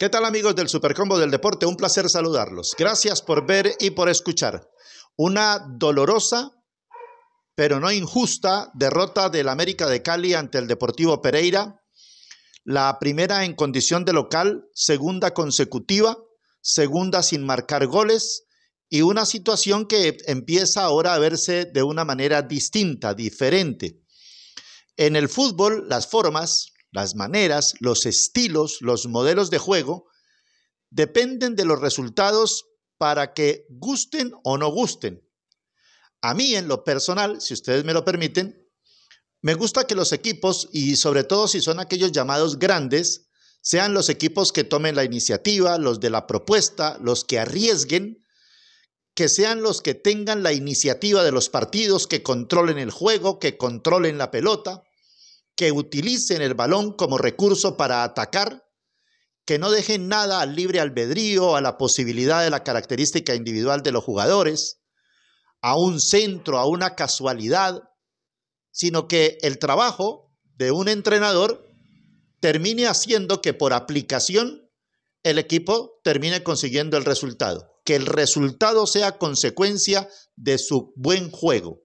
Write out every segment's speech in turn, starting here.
¿Qué tal amigos del Supercombo del Deporte? Un placer saludarlos. Gracias por ver y por escuchar. Una dolorosa, pero no injusta, derrota del América de Cali ante el Deportivo Pereira. La primera en condición de local, segunda consecutiva, segunda sin marcar goles y una situación que empieza ahora a verse de una manera distinta, diferente. En el fútbol, las formas, las maneras, los estilos, los modelos de juego dependen de los resultados para que gusten o no gusten. A mí, en lo personal, si ustedes me lo permiten, me gusta que los equipos, y sobre todo si son aquellos llamados grandes, sean los equipos que tomen la iniciativa, los de la propuesta, los que arriesguen, que sean los que tengan la iniciativa de los partidos, que controlen el juego, que controlen la pelota que utilicen el balón como recurso para atacar, que no dejen nada al libre albedrío, a la posibilidad de la característica individual de los jugadores, a un centro, a una casualidad, sino que el trabajo de un entrenador termine haciendo que por aplicación el equipo termine consiguiendo el resultado, que el resultado sea consecuencia de su buen juego.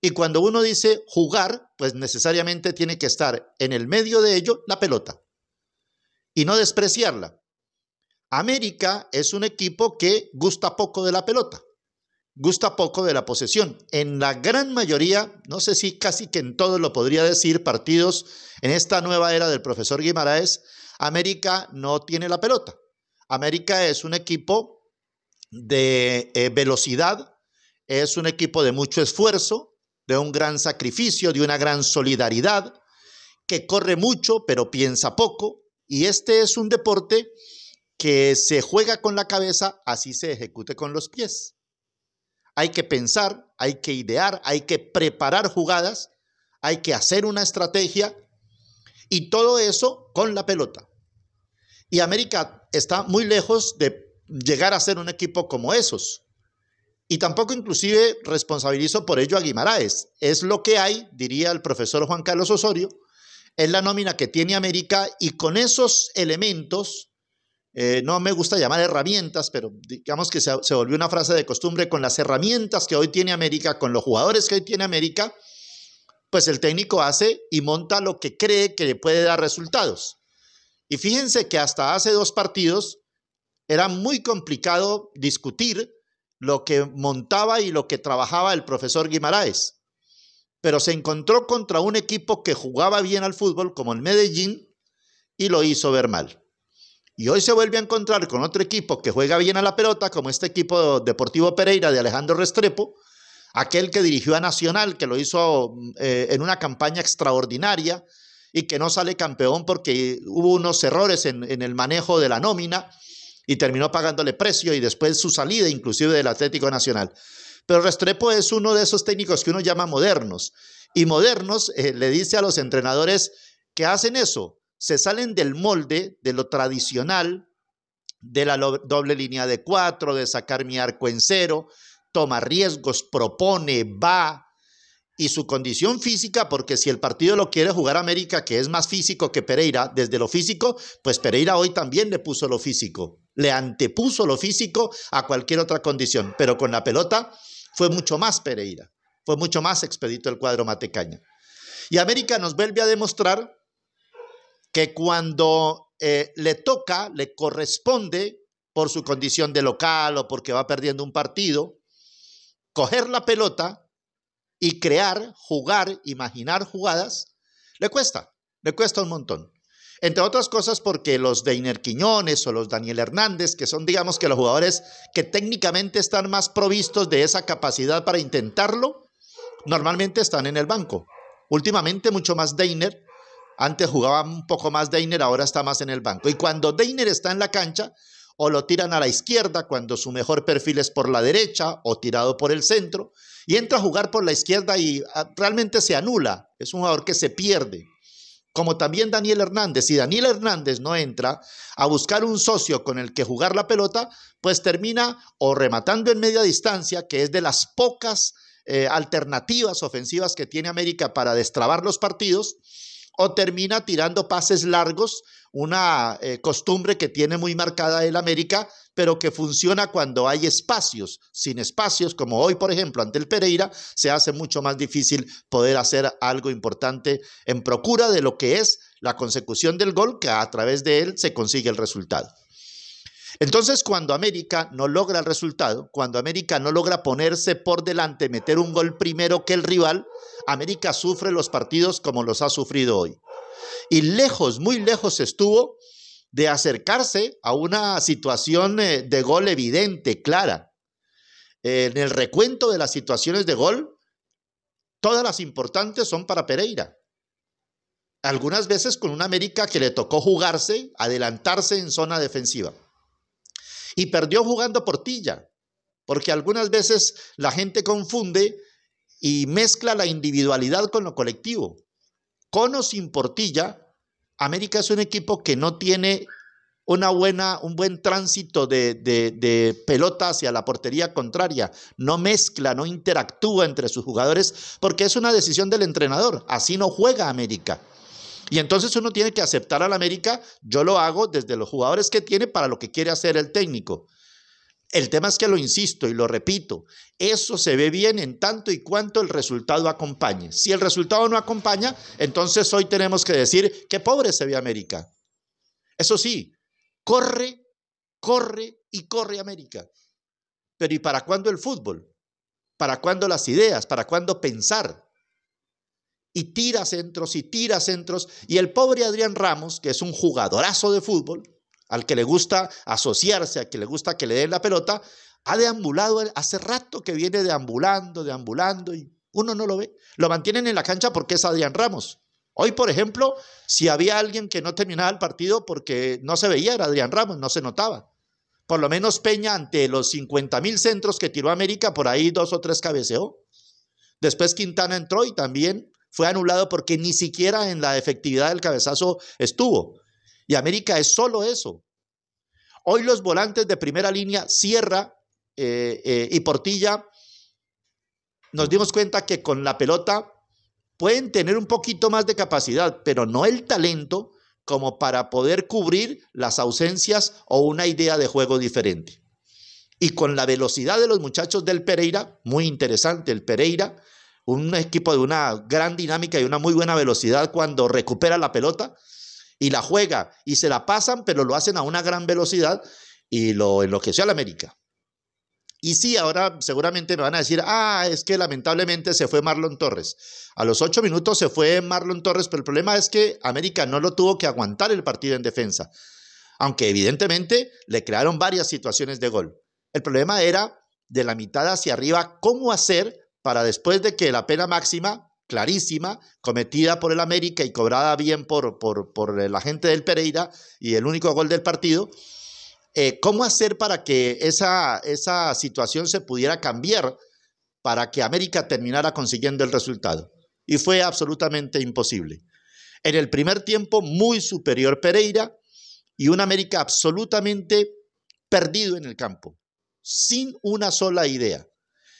Y cuando uno dice jugar, pues necesariamente tiene que estar en el medio de ello la pelota y no despreciarla. América es un equipo que gusta poco de la pelota, gusta poco de la posesión. En la gran mayoría, no sé si casi que en todos lo podría decir, partidos en esta nueva era del profesor Guimaraes, América no tiene la pelota. América es un equipo de eh, velocidad, es un equipo de mucho esfuerzo, de un gran sacrificio, de una gran solidaridad, que corre mucho pero piensa poco, y este es un deporte que se juega con la cabeza, así se ejecute con los pies. Hay que pensar, hay que idear, hay que preparar jugadas, hay que hacer una estrategia y todo eso con la pelota. Y América está muy lejos de llegar a ser un equipo como esos. Y tampoco inclusive responsabilizo por ello a Guimaraes. Es lo que hay, diría el profesor Juan Carlos Osorio, es la nómina que tiene América y con esos elementos, eh, no me gusta llamar herramientas, pero digamos que se, se, volvió una frase de costumbre, con las herramientas que hoy tiene América, con los jugadores que hoy tiene América, pues el técnico hace y monta lo que cree que le puede dar resultados. Y fíjense que hasta hace dos partidos era muy complicado discutir lo que montaba y lo que trabajaba el profesor Guimaraes. Pero se encontró contra un equipo que jugaba bien al fútbol, como el Medellín, y lo hizo ver mal. Y hoy se vuelve a encontrar con otro equipo que juega bien a la pelota, como este equipo Deportivo Pereira de Alejandro Restrepo, aquel que dirigió a Nacional, que lo hizo eh, en una campaña extraordinaria y que no sale campeón porque hubo unos errores en el manejo de la nómina y terminó pagándole precio y después su salida inclusive del Atlético Nacional. Pero Restrepo es uno de esos técnicos que uno llama modernos y modernos eh, le dice a los entrenadores que hacen eso, se salen del molde, de lo tradicional, de la doble línea de cuatro, de sacar mi arco en cero, toma riesgos, propone, va, y su condición física, porque si el partido lo quiere jugar América, que es más físico que Pereira, desde lo físico, pues Pereira hoy también le puso lo físico le antepuso lo físico a cualquier otra condición, pero con la pelota fue mucho más Pereira, fue mucho más expedito el cuadro Matecaña. Y América nos vuelve a demostrar que cuando eh, le toca, le corresponde, por su condición de local o porque va perdiendo un partido, coger la pelota y crear, jugar, imaginar jugadas, le cuesta, le cuesta un montón. Entre otras cosas porque los Deiner Quiñones o los Daniel Hernández, que son digamos que los jugadores que técnicamente están más provistos de esa capacidad para intentarlo, normalmente están en el banco. Últimamente mucho más Deiner, antes jugaba un poco más Deiner, ahora está más en el banco. Y cuando Deiner está en la cancha, o lo tiran a la izquierda cuando su mejor perfil es por la derecha o tirado por el centro, y entra a jugar por la izquierda y ah, realmente se anula. Es un jugador que se pierde como también Daniel Hernández. Si Daniel Hernández no entra a buscar un socio con el que jugar la pelota, pues termina o rematando en media distancia, que es de las pocas eh, alternativas ofensivas que tiene América para destrabar los partidos, o termina tirando pases largos, una eh, costumbre que tiene muy marcada el América, pero que funciona cuando hay espacios. Sin espacios, como hoy, por ejemplo, ante el Pereira, se hace mucho más difícil poder hacer algo importante en procura de lo que es la consecución del gol, que a través de él se consigue el resultado. Entonces, cuando América no logra el resultado, cuando América no logra ponerse por delante, meter un gol primero que el rival, América sufre los partidos como los ha sufrido hoy. Y lejos, muy lejos estuvo de acercarse a una situación eh, de gol evidente, clara. En el recuento de las situaciones de gol, todas las importantes son para Pereira. Algunas veces con una América que le tocó jugarse, adelantarse en zona defensiva y perdió jugando portilla, porque algunas veces la gente confunde y mezcla la individualidad con lo colectivo. Con o sin portilla, América es un equipo que no tiene una buena, un buen tránsito de, de, pelota hacia la portería contraria. No mezcla, no interactúa entre sus jugadores, porque es una decisión del entrenador. Así no juega América. Y entonces uno tiene que aceptar al América, yo lo hago desde los jugadores que tiene para lo que quiere hacer el técnico. El tema es que lo insisto y lo repito, eso se ve bien en tanto y cuanto el resultado acompañe. Si el resultado no acompaña, entonces hoy tenemos que decir que pobre se ve América. Eso sí, corre, corre y corre América. Pero ¿y para cuándo el fútbol? ¿Para cuándo las ideas? ¿Para cuándo pensar? y tira centros y tira centros. Y el pobre Adrián Ramos, que es un jugadorazo de fútbol, al que le gusta asociarse, al que le gusta que le den la pelota, ha deambulado hace rato que viene deambulando, deambulando y uno no lo ve. Lo mantienen en la cancha porque es Adrián Ramos. Hoy, por ejemplo, si había alguien que no terminaba el partido porque no se veía, era Adrián Ramos, no se notaba. Por lo menos Peña, ante los 50 mil centros que tiró América, por ahí dos o tres cabeceó. Después Quintana entró y también fue anulado porque ni siquiera en la efectividad del cabezazo estuvo. Y América es solo eso. Hoy los volantes de primera línea, Sierra eh, eh, y Portilla, nos dimos cuenta que con la pelota pueden tener un poquito más de capacidad, pero no el talento como para poder cubrir las ausencias o una idea de juego diferente. Y con la velocidad de los muchachos del Pereira, muy interesante el Pereira, un equipo de una gran dinámica y una muy buena velocidad cuando recupera la pelota y la juega y se la pasan, pero lo hacen a una gran velocidad y lo enloqueció al América. Y sí, ahora seguramente me van a decir, ah, es que lamentablemente se fue Marlon Torres. A los ocho minutos se fue Marlon Torres, pero el problema es que América no lo tuvo que aguantar el partido en defensa, aunque evidentemente le crearon varias situaciones de gol. El problema era de la mitad hacia arriba, cómo hacer para después de que la pena máxima, clarísima, cometida por el América y cobrada bien por, por, por la gente del Pereira y el único gol del partido, eh, ¿cómo hacer para que esa, esa situación se pudiera cambiar para que América terminara consiguiendo el resultado? Y fue absolutamente imposible. En el primer tiempo, muy superior Pereira y un América absolutamente perdido en el campo, sin una sola idea.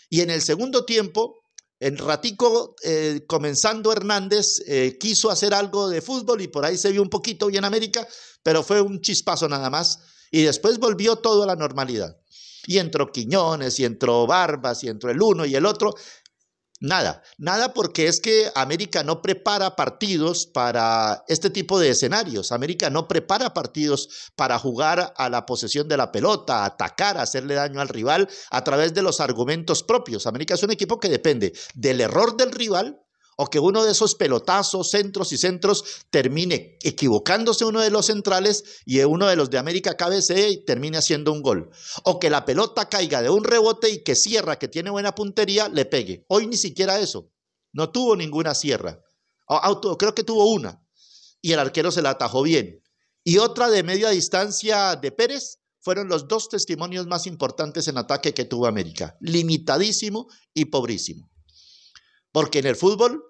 Y en el segundo tiempo, en ratico, eh, comenzando Hernández, eh, quiso hacer algo de fútbol y por ahí se vio un poquito en América, pero fue un chispazo nada más. Y después volvió todo a la normalidad. Y entró Quiñones, y entró Barbas, y entró el uno y el otro. Nada, nada porque es que América no prepara partidos para este tipo de escenarios. América no prepara partidos para jugar a la posesión de la pelota, atacar, hacerle daño al rival a través de los argumentos propios. América es un equipo que depende del error del rival o que uno de esos pelotazos, centros y centros termine equivocándose uno de los centrales y uno de los de América cabecee y termine haciendo un gol. O que la pelota caiga de un rebote y que Sierra, que tiene buena puntería, le pegue. Hoy ni siquiera eso. No tuvo ninguna Sierra. Auto, creo que tuvo una. Y el arquero se la atajó bien. Y otra de media distancia de Pérez, fueron los dos testimonios más importantes en ataque que tuvo América. Limitadísimo y pobrísimo. Porque en el fútbol,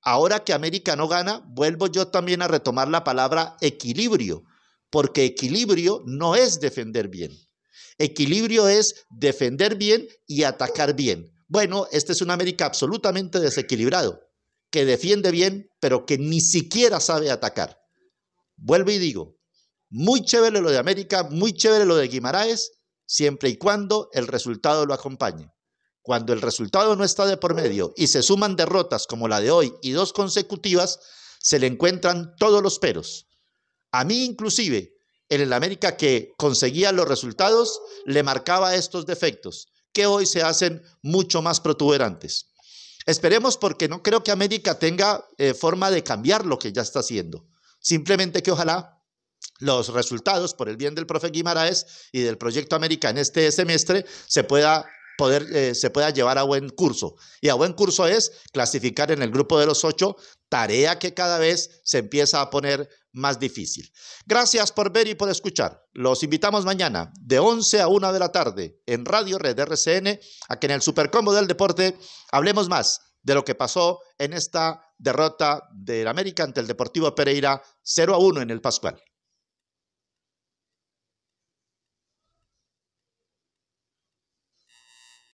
ahora que América no gana, vuelvo yo también a retomar la palabra equilibrio, porque equilibrio no es defender bien. Equilibrio es defender bien y atacar bien. Bueno, este es un América absolutamente desequilibrado, que defiende bien, pero que ni siquiera sabe atacar. Vuelvo y digo, muy chévere lo de América, muy chévere lo de Guimaraes, siempre y cuando el resultado lo acompañe cuando el resultado no está de por medio y se suman derrotas como la de hoy y dos consecutivas, se le encuentran todos los peros. A mí inclusive, en el América que conseguía los resultados, le marcaba estos defectos, que hoy se hacen mucho más protuberantes. Esperemos porque no creo que América tenga eh, forma de cambiar lo que ya está haciendo. Simplemente que ojalá los resultados por el bien del profe Guimaraes y del proyecto América en este semestre se pueda poder, eh, se pueda llevar a buen curso. Y a buen curso es clasificar en el grupo de los ocho, tarea que cada vez se empieza a poner más difícil. Gracias por ver y por escuchar. Los invitamos mañana de 11 a 1 de la tarde en Radio Red RCN a que en el Supercombo del Deporte hablemos más de lo que pasó en esta derrota del América ante el Deportivo Pereira 0 a 1 en el Pascual.